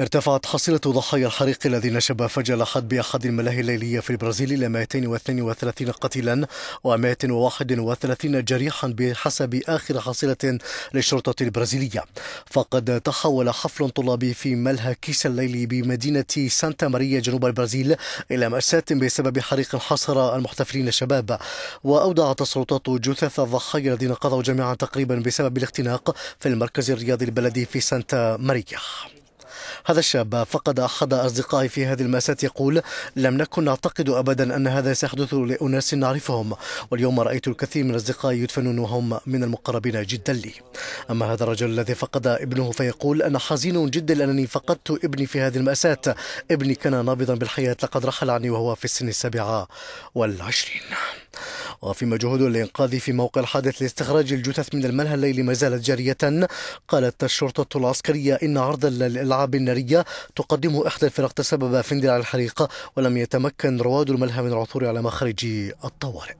ارتفعت حصيلة ضحايا الحريق الذي نشب فجل الأحد بأحد الملاهي الليلية في البرازيل إلى 232 قتيلا و131 جريحا بحسب آخر حصيلة للشرطة البرازيلية فقد تحول حفل طلابي في ملهى كيس الليلي بمدينة سانتا ماريا جنوب البرازيل إلى مأساة بسبب حريق حصر المحتفلين الشباب وأودعت السلطات جثث الضحايا الذين قضوا جميعا تقريبا بسبب الاختناق في المركز الرياضي البلدي في سانتا ماريا هذا الشاب فقد أحد أصدقائي في هذه المأساة يقول لم نكن نعتقد أبدا أن هذا سيحدث لأناس نعرفهم واليوم رأيت الكثير من أصدقائي يدفنون وهم من المقربين جدا لي أما هذا الرجل الذي فقد ابنه فيقول أنا حزين جدا لأنني فقدت ابني في هذه المأساة ابني كان نابضا بالحياة لقد رحل عني وهو في السن السابعة والعشرين وفيما جهود الإنقاذ في موقع الحادث لاستخراج الجثث من الملهى الليلي ما زالت جارية قالت الشرطة العسكرية إن عرضا للألعاب النارية تقدمه إحدى الفرق تسبب في اندلاع الحريق ولم يتمكن رواد الملهى من العثور على مخرج الطوارئ